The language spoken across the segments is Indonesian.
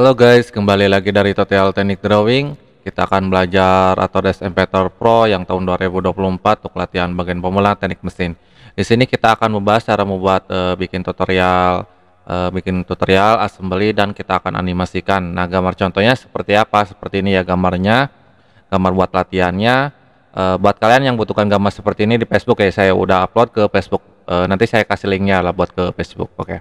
Halo guys, kembali lagi dari Total Teknik Drawing. Kita akan belajar Autodesk Inventor Pro yang tahun 2024 untuk latihan bagian pemula teknik mesin. Di sini kita akan membahas cara membuat uh, bikin tutorial, uh, bikin tutorial assembly dan kita akan animasikan. Nah, gambar contohnya seperti apa? Seperti ini ya gambarnya. Gambar buat latihannya. Uh, buat kalian yang butuhkan gambar seperti ini di Facebook ya, saya udah upload ke Facebook. Uh, nanti saya kasih linknya lah buat ke Facebook. Oke. Okay.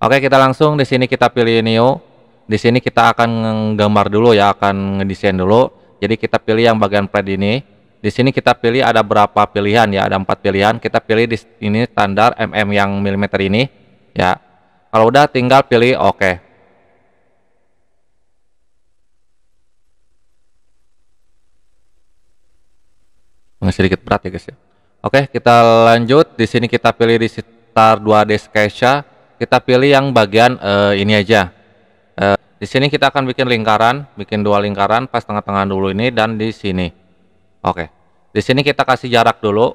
Oke, okay, kita langsung di sini kita pilih Neo di sini kita akan gambar dulu ya akan ngedesain dulu jadi kita pilih yang bagian pred ini di sini kita pilih ada berapa pilihan ya ada empat pilihan kita pilih di sini standar mm yang milimeter ini ya kalau udah tinggal pilih oke okay. sedikit berat ya guys ya Oke, kita lanjut. Di sini kita pilih di sekitar 2D sketcher. Kita pilih yang bagian uh, ini aja. Di sini kita akan bikin lingkaran, bikin dua lingkaran pas tengah-tengah dulu ini dan di sini. Oke. Di sini kita kasih jarak dulu.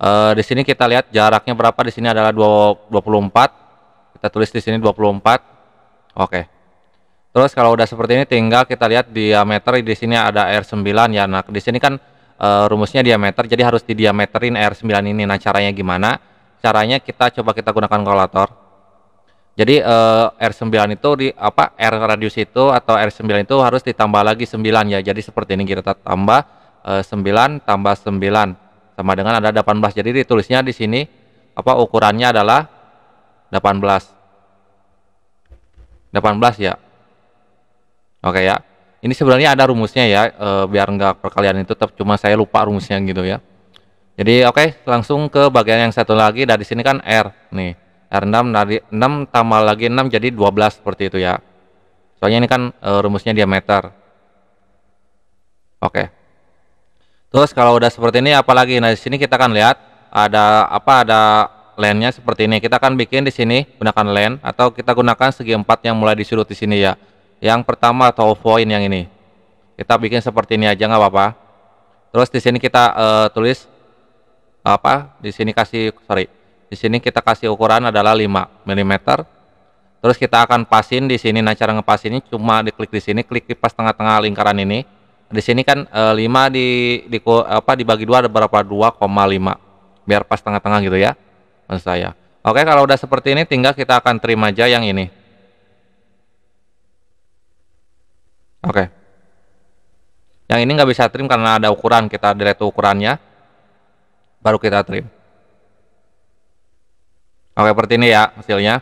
E, di sini kita lihat jaraknya berapa. Di sini adalah 24. Kita tulis di sini 24. Oke. Terus kalau udah seperti ini tinggal kita lihat diameter di sini ada R9 ya. Nah, di sini kan e, rumusnya diameter jadi harus di diameterin R9 ini. Nah, caranya gimana? Caranya kita coba kita gunakan kalkulator. Jadi uh, eh, R9 itu di apa R radius itu atau R9 itu harus ditambah lagi 9 ya. Jadi seperti ini kita tambah uh, eh, 9 tambah 9 sama dengan ada 18. Jadi ditulisnya di sini apa ukurannya adalah 18. 18 ya. Oke ya. Ini sebenarnya ada rumusnya ya, e, biar enggak perkalian itu tetap cuma saya lupa rumusnya gitu ya. Jadi oke, okay, langsung ke bagian yang satu lagi dari sini kan R nih. R6 dari 6 tambah lagi 6 jadi 12 seperti itu ya soalnya ini kan e, rumusnya diameter oke terus kalau udah seperti ini apalagi nah di sini kita akan lihat ada apa ada lennya seperti ini kita akan bikin di sini gunakan len atau kita gunakan segi empat yang mulai disuruh di sini ya yang pertama atau point yang ini kita bikin seperti ini aja nggak apa-apa terus di sini kita e, tulis apa di sini kasih sorry di sini kita kasih ukuran adalah 5 mm. Terus kita akan pasin di sini. Nah, cara ngepasinnya cuma diklik di sini, klik di pas tengah-tengah lingkaran ini. Di sini kan e, eh, 5 di, di apa dibagi dua ada berapa? 2,5. Biar pas tengah-tengah gitu ya. menurut saya. Oke, kalau udah seperti ini tinggal kita akan trim aja yang ini. Oke. Yang ini nggak bisa trim karena ada ukuran, kita delete ukurannya. Baru kita trim. Oke, seperti ini ya hasilnya.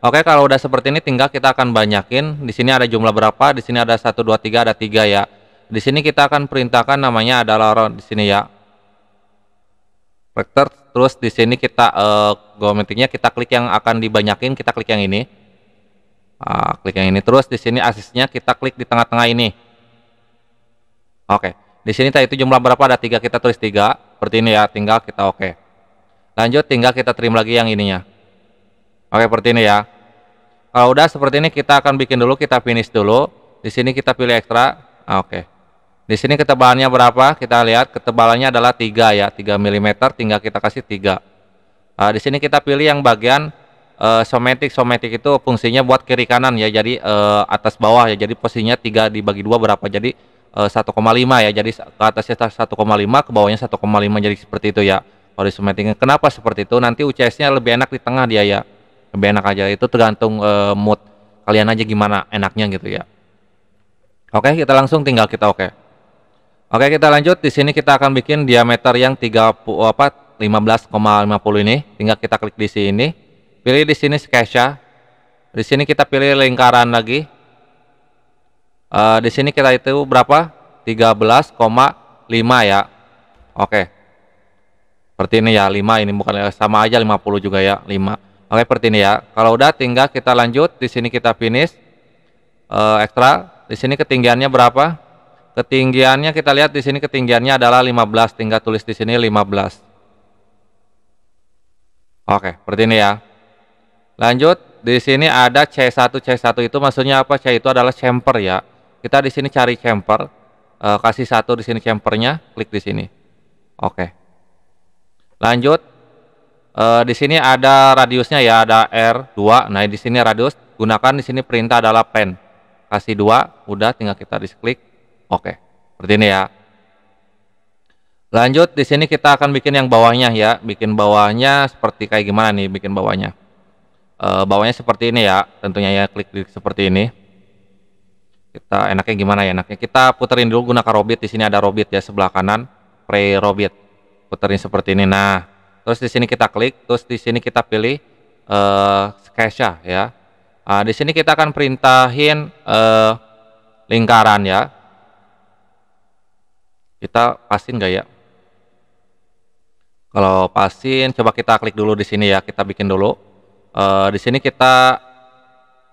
Oke, kalau udah seperti ini tinggal kita akan banyakin. Di sini ada jumlah berapa? Di sini ada 1 2 3 ada 3 ya. Di sini kita akan perintahkan namanya adalah round di sini ya. Vector terus di sini kita uh, geometriknya kita klik yang akan dibanyakin, kita klik yang ini. Uh, klik yang ini terus di sini asisnya kita klik di tengah-tengah ini. Oke. Di sini tadi itu jumlah berapa ada tiga kita tulis tiga seperti ini ya, tinggal kita oke. Okay lanjut tinggal kita trim lagi yang ininya oke seperti ini ya kalau udah seperti ini kita akan bikin dulu kita finish dulu di sini kita pilih ekstra ah, oke di sini ketebalannya berapa kita lihat ketebalannya adalah 3 ya 3 mm tinggal kita kasih 3 nah, di sini kita pilih yang bagian uh, somatic somatic itu fungsinya buat kiri kanan ya jadi uh, atas bawah ya jadi posisinya 3 dibagi 2 berapa jadi uh, eh, 1,5 ya jadi ke atasnya 1,5 ke bawahnya 1,5 jadi seperti itu ya horizontal Kenapa seperti itu? Nanti UCS-nya lebih enak di tengah dia ya. Lebih enak aja. Itu tergantung uh, mood kalian aja gimana enaknya gitu ya. Oke, kita langsung tinggal kita oke. Oke, kita lanjut. Di sini kita akan bikin diameter yang 30 15,50 ini. Tinggal kita klik di sini. Pilih di sini sketcha. Di sini kita pilih lingkaran lagi. Uh, di sini kita itu berapa? 13,5 ya. Oke. Okay seperti ini ya 5 ini bukan sama aja 50 juga ya 5 oke seperti ini ya kalau udah tinggal kita lanjut di sini kita finish uh, ekstra di sini ketinggiannya berapa ketinggiannya kita lihat di sini ketinggiannya adalah 15 tinggal tulis di sini 15 oke seperti ini ya lanjut di sini ada C1 C1 itu maksudnya apa C itu adalah chamber ya kita di sini cari chamber uh, eh, kasih satu di sini chambernya klik di sini oke Lanjut. Uh, di sini ada radiusnya ya, ada R2. Nah, di sini radius gunakan di sini perintah adalah pen. Kasih 2, udah tinggal kita disklik Oke. Seperti ini ya. Lanjut di sini kita akan bikin yang bawahnya ya, bikin bawahnya seperti kayak gimana nih bikin bawahnya. E, bawahnya seperti ini ya, tentunya ya klik, klik seperti ini. Kita enaknya gimana ya enaknya? Kita puterin dulu gunakan robit di sini ada robit ya sebelah kanan, pre robit putarnya seperti ini. Nah, terus di sini kita klik, terus di sini kita pilih uh, ya. Nah, di sini kita akan perintahin uh, lingkaran ya. Kita pasin nggak ya? Kalau pasin, coba kita klik dulu di sini ya. Kita bikin dulu. Uh, di sini kita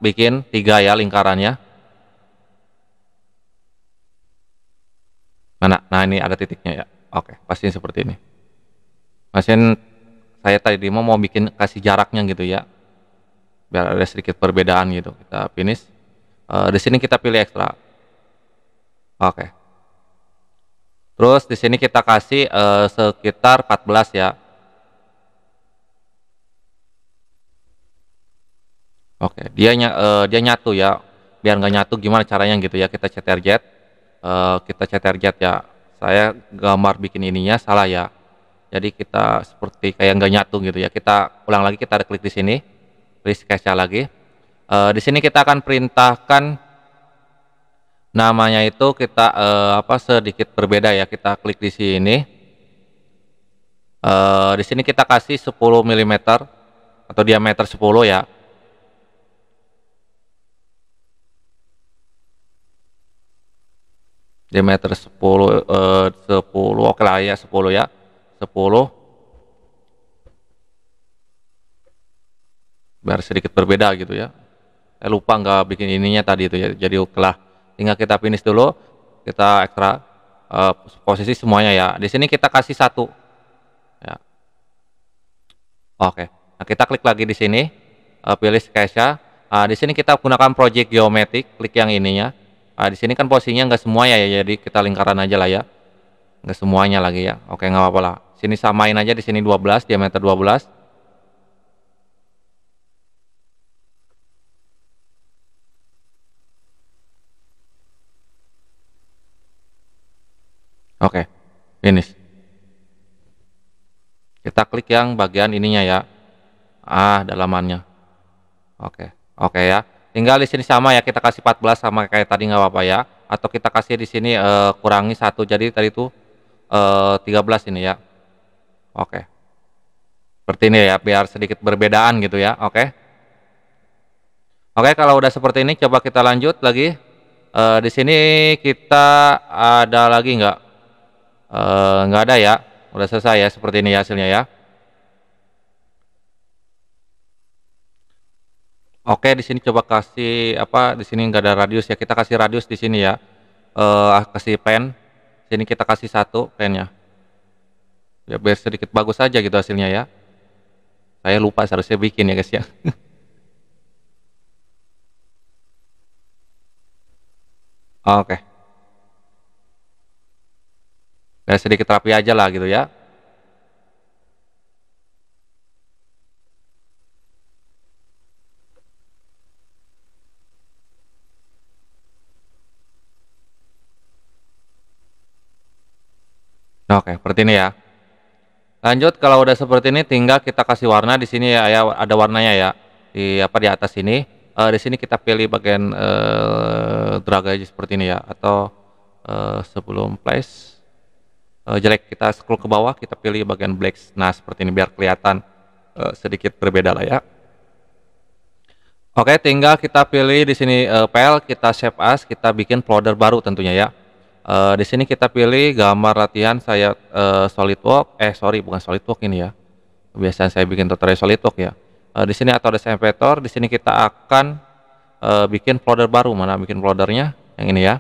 bikin tiga ya lingkarannya. Mana? Nah ini ada titiknya ya. Oke, pasien seperti ini. Masin, saya tadi mau mau bikin kasih jaraknya gitu ya. Biar ada sedikit perbedaan gitu. Kita finish. Uh, di sini kita pilih ekstra. Oke. Terus di sini kita kasih uh, sekitar 14 ya. Oke, dia uh, dia nyatu ya. Biar nggak nyatu gimana caranya gitu ya kita CTRZ. Uh, kita CTRZ ya saya gambar bikin ininya salah ya jadi kita seperti kayak nggak nyatu gitu ya kita ulang lagi kita klik di sini klik lagi e, di sini kita akan perintahkan namanya itu kita e, apa sedikit berbeda ya kita klik di sini e, di sini kita kasih 10 mm atau diameter 10 ya diameter 10 eh, 10 oke lah ya 10 ya 10 biar sedikit berbeda gitu ya saya lupa nggak bikin ininya tadi itu ya jadi oke lah tinggal kita finish dulu kita ekstra uh, posisi semuanya ya di sini kita kasih satu ya oke nah, kita klik lagi di sini uh, pilih ya uh, di sini kita gunakan project geometric, klik yang ininya Nah, di sini kan posisinya nggak semua ya, ya, jadi kita lingkaran aja lah ya. Nggak semuanya lagi ya. Oke, nggak apa-apa lah. Sini samain aja di sini 12, diameter 12. Oke, finish. Kita klik yang bagian ininya ya. Ah, dalamannya. Oke, oke ya tinggal di sini sama ya kita kasih 14 sama kayak tadi nggak apa-apa ya atau kita kasih di sini uh, kurangi satu jadi tadi itu uh, 13 ini ya oke okay. seperti ini ya biar sedikit berbedaan gitu ya oke okay. oke okay, kalau udah seperti ini coba kita lanjut lagi uh, di sini kita ada lagi nggak eh, nggak uh, ada ya udah selesai ya seperti ini hasilnya ya Oke, di sini coba kasih apa? Di sini nggak ada radius ya. Kita kasih radius di sini ya. Eh, ah, kasih pen. Sini kita kasih satu pennya. Ya biar sedikit bagus aja gitu hasilnya ya. Saya lupa seharusnya bikin ya guys ya. Oke. Okay. Ya sedikit rapi aja lah gitu ya. Oke, seperti ini ya. Lanjut kalau udah seperti ini tinggal kita kasih warna di sini ya, ya ada warnanya ya. Di apa di atas ini. Uh, di sini kita pilih bagian uh, eh, drag aja seperti ini ya atau uh, sebelum place uh, jelek kita scroll ke bawah kita pilih bagian black. Nah, seperti ini biar kelihatan uh, sedikit berbeda lah ya. Oke, tinggal kita pilih di sini uh, file, kita save as, kita bikin folder baru tentunya ya. Uh, di sini kita pilih gambar latihan saya uh, work eh sorry bukan solid work ini ya. Kebiasaan saya bikin tutorial solid work ya. Uh, di sini atau desain vector di sini kita akan uh, bikin folder baru. Mana bikin foldernya? Yang ini ya.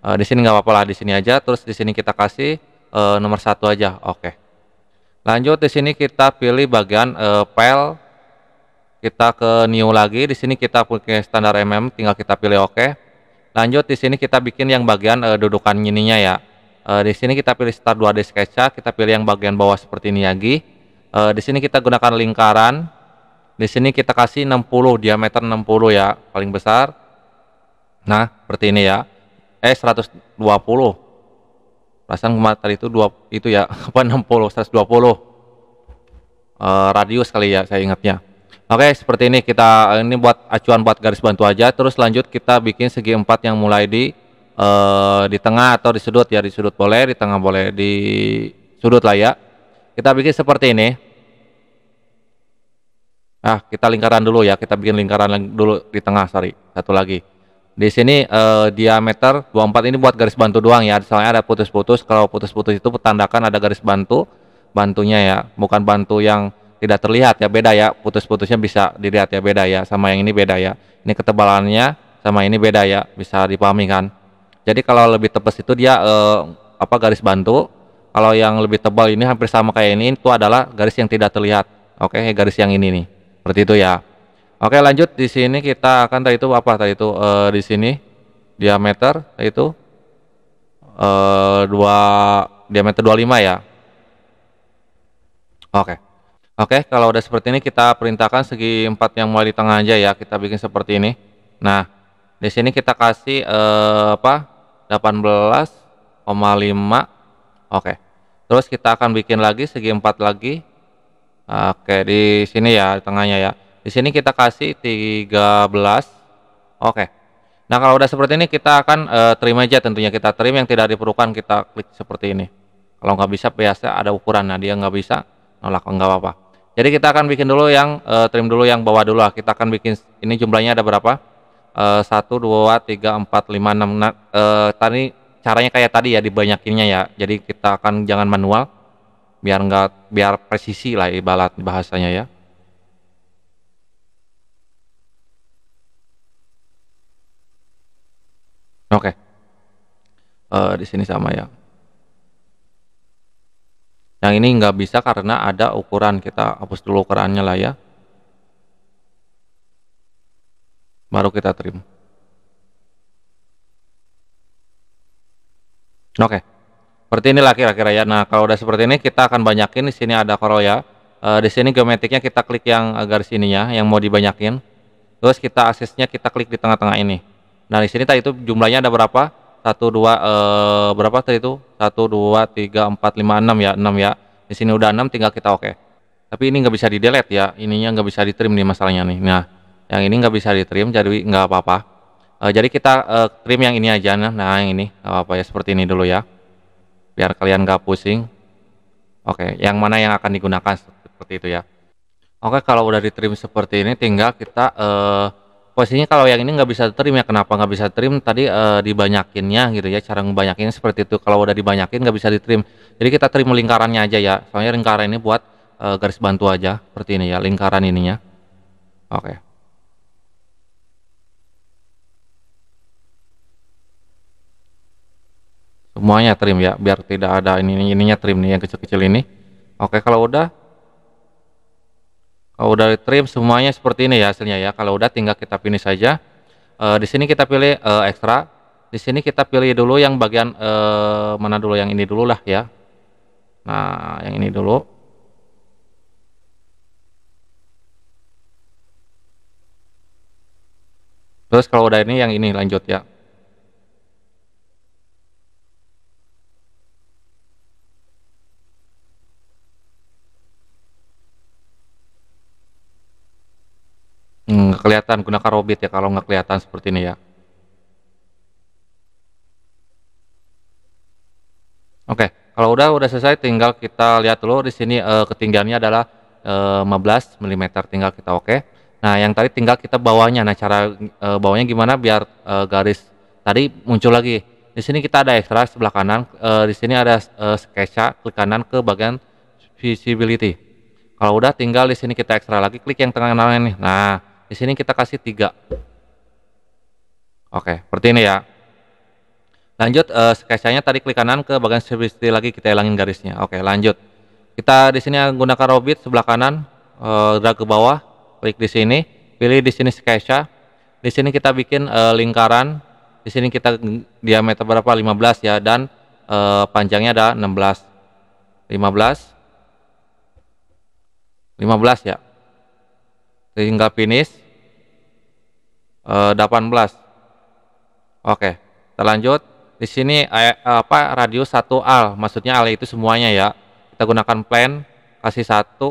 Uh, di sini nggak apa-apa lah, di sini aja. Terus di sini kita kasih uh, nomor satu aja. Oke. Lanjut di sini kita pilih bagian uh, file. Kita ke new lagi. Di sini kita pakai standar mm. Tinggal kita pilih Oke. Okay lanjut di sini kita bikin yang bagian uh, dudukan ininya ya uh, di sini kita pilih start 2D sketcha kita pilih yang bagian bawah seperti ini lagi uh, di sini kita gunakan lingkaran di sini kita kasih 60 diameter 60 ya paling besar nah seperti ini ya eh 120 perasaan kemarin itu dua itu ya apa 60 120 uh, radius kali ya saya ingatnya Oke, seperti ini kita ini buat acuan buat garis bantu aja. Terus lanjut kita bikin segi empat yang mulai di uh, di tengah atau di sudut ya, di sudut boleh, di tengah boleh, di sudut lah ya. Kita bikin seperti ini. Nah kita lingkaran dulu ya. Kita bikin lingkaran dulu di tengah, sorry. Satu lagi. Di sini eh, diameter 24 ini buat garis bantu doang ya. Soalnya ada putus-putus, kalau putus-putus itu petandakan ada garis bantu bantunya ya, bukan bantu yang tidak terlihat ya beda ya putus-putusnya bisa dilihat ya beda ya sama yang ini beda ya ini ketebalannya sama ini beda ya bisa dipahami kan jadi kalau lebih tebas itu dia eh, apa garis bantu kalau yang lebih tebal ini hampir sama kayak ini itu adalah garis yang tidak terlihat oke garis yang ini nih seperti itu ya oke lanjut di sini kita akan tadi itu apa tadi itu eh, di sini diameter itu eh, dua diameter 25 ya oke Oke, kalau udah seperti ini kita perintahkan segi empat yang mulai di tengah aja ya. Kita bikin seperti ini. Nah, di sini kita kasih eh, apa? 18,5. Oke. Terus kita akan bikin lagi segi empat lagi. Oke, di sini ya di tengahnya ya. Di sini kita kasih 13. Oke. Nah, kalau udah seperti ini kita akan eh, trim aja tentunya. Kita trim yang tidak diperlukan kita klik seperti ini. Kalau nggak bisa biasa ada ukuran. Nah, dia nggak bisa nolak nggak apa-apa. Jadi kita akan bikin dulu yang uh, trim dulu yang bawah dulu lah. Kita akan bikin ini jumlahnya ada berapa? Uh, 1 2 3 4 5 6 uh, tadi caranya kayak tadi ya dibanyakinnya ya. Jadi kita akan jangan manual biar enggak biar presisi lah ibarat bahasanya ya. Oke. Okay. Uh, eh, di sini sama ya yang ini nggak bisa karena ada ukuran kita hapus dulu ukurannya lah ya baru kita trim oke okay. seperti inilah kira-kira ya nah kalau udah seperti ini kita akan banyakin di sini ada coral ya e, di sini geometriknya kita klik yang e, garis ininya yang mau dibanyakin terus kita asisnya kita klik di tengah-tengah ini nah di sini tadi itu jumlahnya ada berapa satu dua eh, berapa tadi itu satu dua tiga empat lima enam ya enam ya di sini udah enam tinggal kita oke okay. tapi ini nggak bisa di delete ya ininya nggak bisa di trim nih masalahnya nih nah yang ini nggak bisa di trim jadi nggak apa-apa eh, jadi kita eh, trim yang ini aja nah, nah yang ini apa-apa ya seperti ini dulu ya biar kalian nggak pusing oke okay. yang mana yang akan digunakan seperti itu ya oke okay, kalau udah di trim seperti ini tinggal kita eh, posisinya kalau yang ini nggak bisa trim ya kenapa nggak bisa trim tadi e, dibanyakinnya gitu ya cara ngebanyakinnya seperti itu kalau udah dibanyakin nggak bisa ditrim jadi kita trim lingkarannya aja ya soalnya lingkaran ini buat e, garis bantu aja seperti ini ya lingkaran ininya oke okay. semuanya trim ya biar tidak ada ini ininya trim nih yang kecil-kecil ini oke kalau udah kalau udah trim semuanya seperti ini ya hasilnya ya. Kalau udah tinggal kita pilih saja. E, di sini kita pilih e, ekstra. Di sini kita pilih dulu yang bagian e, mana dulu yang ini dulu lah ya. Nah, yang ini dulu. Terus kalau udah ini yang ini lanjut ya. kelihatan gunakan robit ya kalau nggak kelihatan seperti ini ya Oke, kalau udah udah selesai tinggal kita lihat dulu di sini e, ketinggiannya adalah e, 15 mm tinggal kita oke. Nah, yang tadi tinggal kita bawahnya. Nah, cara e, bawahnya gimana biar e, garis tadi muncul lagi. Di sini kita ada ekstra sebelah kanan, e, di sini ada e, sketcha klik kanan ke bagian visibility. Kalau udah tinggal di sini kita ekstra lagi klik yang tengah-tengah ini. Nah, di sini kita kasih tiga, Oke, seperti ini ya. Lanjut uh, eh, sketsanya tadi klik kanan ke bagian visibility lagi kita hilangin garisnya. Oke, lanjut. Kita di sini gunakan robit sebelah kanan, uh, drag ke bawah, klik di sini, pilih di sini sketsa. Di sini kita bikin uh, lingkaran. Di sini kita diameter berapa? 15 ya dan uh, panjangnya ada 16. 15 15 ya sehingga finish uh, eh, 18 oke kita lanjut di sini eh, apa radius 1 al maksudnya al itu semuanya ya kita gunakan plan kasih 1.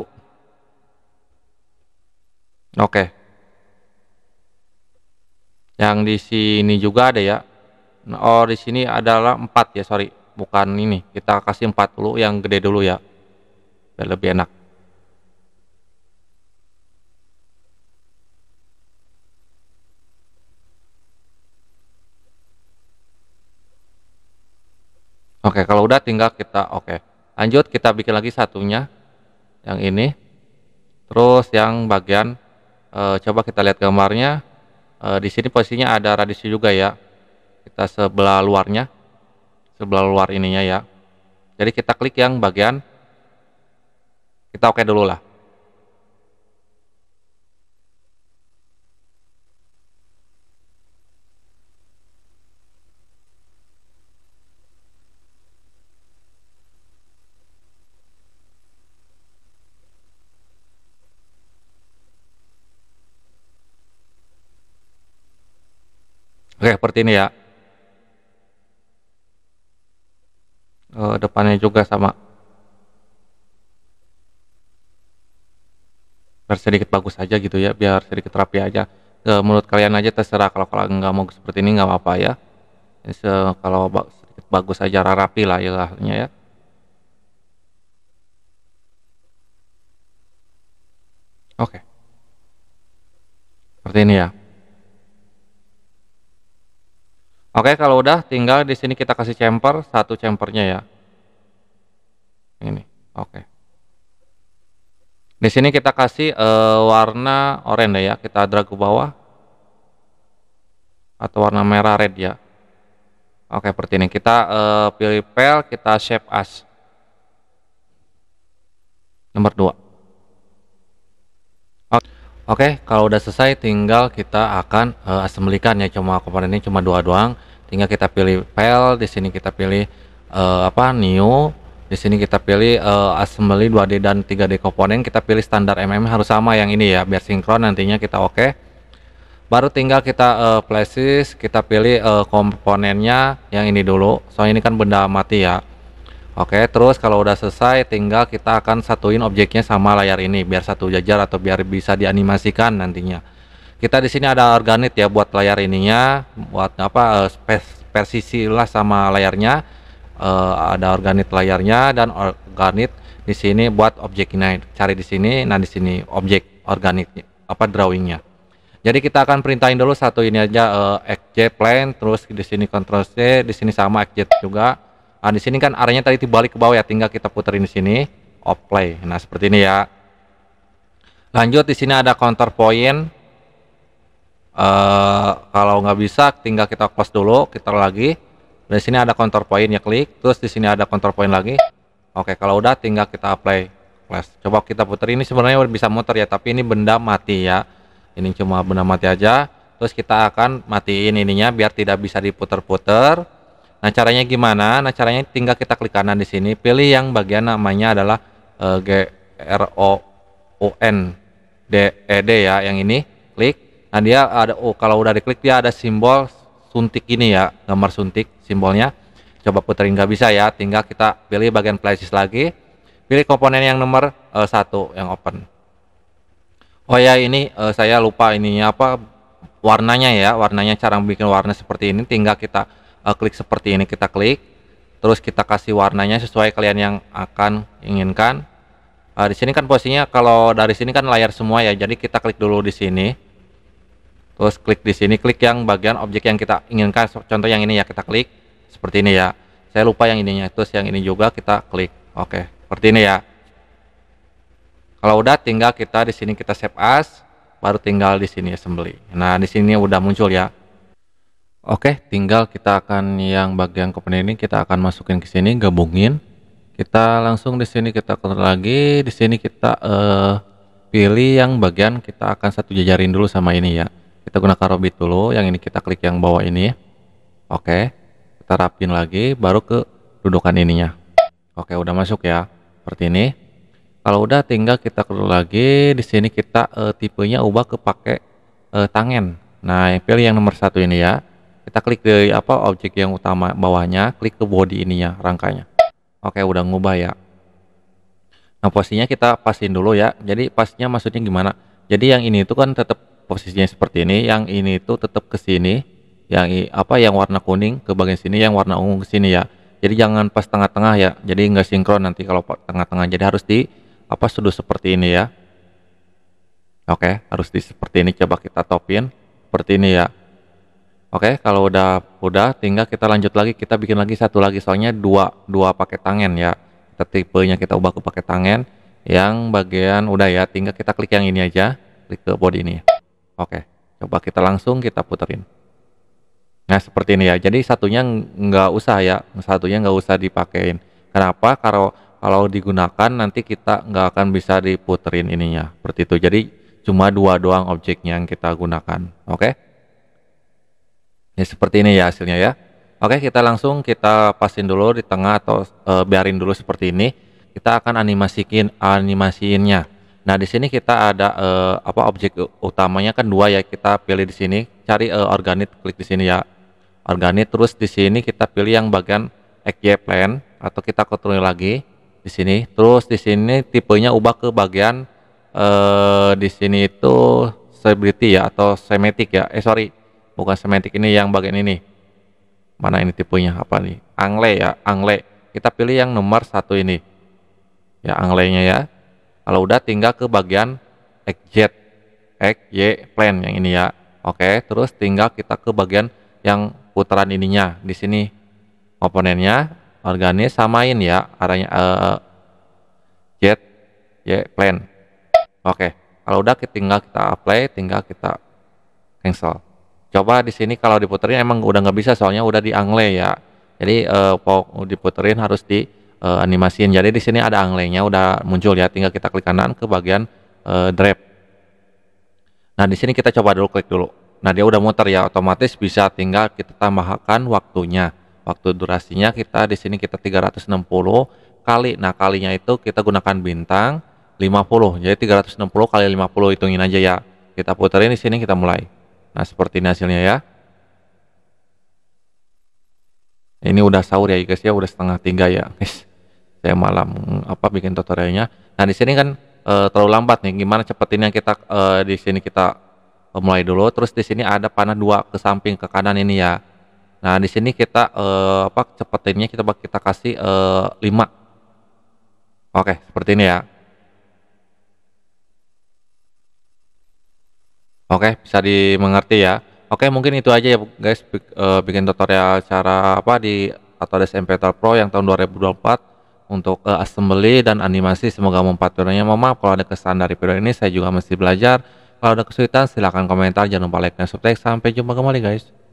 oke yang di sini juga ada ya oh di sini adalah 4 ya sorry bukan ini kita kasih 40 yang gede dulu ya biar lebih enak Oke, kalau udah tinggal kita oke. Okay. Lanjut kita bikin lagi satunya yang ini. Terus yang bagian e, coba kita lihat gambarnya. E, di sini posisinya ada radius juga ya. Kita sebelah luarnya. Sebelah luar ininya ya. Jadi kita klik yang bagian kita oke okay dulu lah. Oke, seperti ini ya. E, depannya juga sama. Biar sedikit bagus aja gitu ya, biar sedikit rapi aja. E, menurut kalian aja terserah kalau kalau nggak mau seperti ini nggak apa-apa ya. Ini se eh, kalau sedikit bagus aja rapi lah ya ilahnya ya. Oke. Seperti ini ya. Oke, kalau udah tinggal di sini kita kasih champer satu champernya ya. Ini, oke. Di sini kita kasih uh, warna oranye ya, kita drag ke bawah. Atau warna merah red ya. Oke, seperti ini. Kita uh, pilih pel, kita shape as. Nomor 2. Oke, okay, kalau udah selesai tinggal kita akan uh, eh, assemblikannya cuma komponen ini cuma dua doang. Tinggal kita pilih file, di sini kita pilih uh, apa new, di sini kita pilih uh, assembly 2D dan 3D komponen, kita pilih standar MM harus sama yang ini ya biar sinkron nantinya kita oke. Okay. Baru tinggal kita uh, places, kita pilih uh, komponennya yang ini dulu. Soalnya ini kan benda mati ya. Oke, terus kalau udah selesai tinggal kita akan satuin objeknya sama layar ini biar satu jajar atau biar bisa dianimasikan nantinya. Kita di sini ada organit ya buat layar ininya, buat apa eh, persisi lah sama layarnya. Uh, ada organit layarnya dan organit di sini buat objeknya. Cari di sini, nah di sini objek organit apa drawingnya. Jadi kita akan perintahin dulu satu ini aja uh, eh, xj plane, terus di sini control c, di sini sama xj juga Nah, di sini kan arahnya tadi dibalik ke bawah ya, tinggal kita puterin di sini off play. Nah, seperti ini ya. Lanjut di sini ada counter point. Uh, kalau nggak bisa tinggal kita close dulu, kita lagi. Dan di sini ada counter point ya klik, terus di sini ada counter point lagi. Oke, kalau udah tinggal kita apply flash. Coba kita putar ini sebenarnya bisa muter ya, tapi ini benda mati ya. Ini cuma benda mati aja. Terus kita akan matiin ininya biar tidak bisa diputer-puter. Nah, caranya gimana? Nah, caranya tinggal kita klik kanan di sini, pilih yang bagian namanya adalah uh, G R O O N D E D ya, yang ini klik. Nah, dia ada oh kalau udah diklik dia ada simbol suntik ini ya, gambar suntik simbolnya. Coba puterin nggak bisa ya, tinggal kita pilih bagian places lagi. Pilih komponen yang nomor uh, satu yang open. Oh ya, ini uh, saya lupa ininya apa warnanya ya, warnanya cara bikin warna seperti ini tinggal kita uh, klik seperti ini kita klik terus kita kasih warnanya sesuai kalian yang akan inginkan uh, di sini kan posisinya kalau dari sini kan layar semua ya jadi kita klik dulu di sini terus klik di sini klik yang bagian objek yang kita inginkan contoh yang ini ya kita klik seperti ini ya saya lupa yang ininya terus yang ini juga kita klik oke seperti ini ya kalau udah tinggal kita di sini kita save as baru tinggal di sini assembly nah di sini udah muncul ya Oke, tinggal kita akan yang bagian company ini kita akan masukin ke sini, gabungin. Kita langsung di sini kita keluar lagi, di sini kita uh, pilih yang bagian kita akan satu jajarin dulu sama ini ya. Kita gunakan robit dulu, yang ini kita klik yang bawah ini. Oke, kita rapin lagi, baru ke dudukan ininya. Oke, udah masuk ya, seperti ini. Kalau udah tinggal kita keluar lagi, di sini kita uh, tipenya ubah ke pakai uh, tangan. Nah, pilih yang nomor satu ini ya kita klik ke apa objek yang utama bawahnya klik ke body ini ya rangkanya oke udah ngubah ya nah posisinya kita pasin dulu ya jadi pasnya maksudnya gimana jadi yang ini itu kan tetap posisinya seperti ini yang ini itu tetap ke sini yang apa yang warna kuning ke bagian sini yang warna ungu ke sini ya jadi jangan pas tengah-tengah ya jadi nggak sinkron nanti kalau tengah-tengah jadi harus di apa sudut seperti ini ya oke harus di seperti ini coba kita topin seperti ini ya Oke, kalau udah udah tinggal kita lanjut lagi, kita bikin lagi satu lagi soalnya dua dua pakai tangan ya. Kita tipenya kita ubah ke pakai tangan yang bagian udah ya, tinggal kita klik yang ini aja, klik ke body ini. Ya. Oke, coba kita langsung kita puterin. Nah, seperti ini ya. Jadi satunya nggak usah ya, satunya nggak usah dipakein. Kenapa? Kalau kalau digunakan nanti kita nggak akan bisa diputerin ininya, seperti itu. Jadi cuma dua doang objeknya yang kita gunakan. Oke? Ini ya, seperti ini ya hasilnya ya. Oke, kita langsung kita pasin dulu di tengah atau e, biarin dulu seperti ini. Kita akan animasikin animasiinnya. Nah, di sini kita ada e, apa objek utamanya kan dua ya. Kita pilih di sini, cari e, organik, klik di sini ya. organit. terus di sini kita pilih yang bagian XY plan atau kita kontrol lagi di sini. Terus di sini tipenya ubah ke bagian e, di sini itu stability ya atau semetik ya. Eh sorry, bukan semantik ini yang bagian ini mana ini tipenya apa nih angle ya angle kita pilih yang nomor satu ini ya anglenya ya kalau udah tinggal ke bagian XZ XY plane yang ini ya oke terus tinggal kita ke bagian yang putaran ininya di sini komponennya organis samain ya arahnya uh, Z y plane oke kalau udah tinggal kita apply tinggal kita cancel coba di sini kalau diputerin emang udah nggak bisa soalnya udah di angle ya jadi uh, diputerin harus di uh, animasiin jadi di sini ada angle udah muncul ya tinggal kita klik kanan ke bagian uh, drag nah di sini kita coba dulu klik dulu nah dia udah muter ya otomatis bisa tinggal kita tambahkan waktunya waktu durasinya kita di sini kita 360 kali nah kalinya itu kita gunakan bintang 50 jadi 360 kali 50 hitungin aja ya kita puterin di sini kita mulai Nah, seperti ini hasilnya ya. Ini udah sahur ya guys ya, udah setengah tiga ya guys. Saya malam apa bikin tutorialnya. Nah, di sini kan e, terlalu lambat nih. Gimana yang kita e, di sini kita eh, mulai dulu. Terus di sini ada panah dua ke samping ke kanan ini ya. Nah, di sini kita e, apa cepetinnya kita kita kasih e, 5. Oke, seperti ini ya. Oke, bisa dimengerti ya. Oke, mungkin itu aja ya guys e, bikin tutorial cara apa di Autodesk mp Pro yang tahun 2024 untuk uh, assembly dan animasi semoga mempat videonya. Mohon maaf kalau ada kesan dari video ini saya juga masih belajar. Kalau ada kesulitan silahkan komentar, jangan lupa like dan subscribe. Sampai jumpa kembali guys.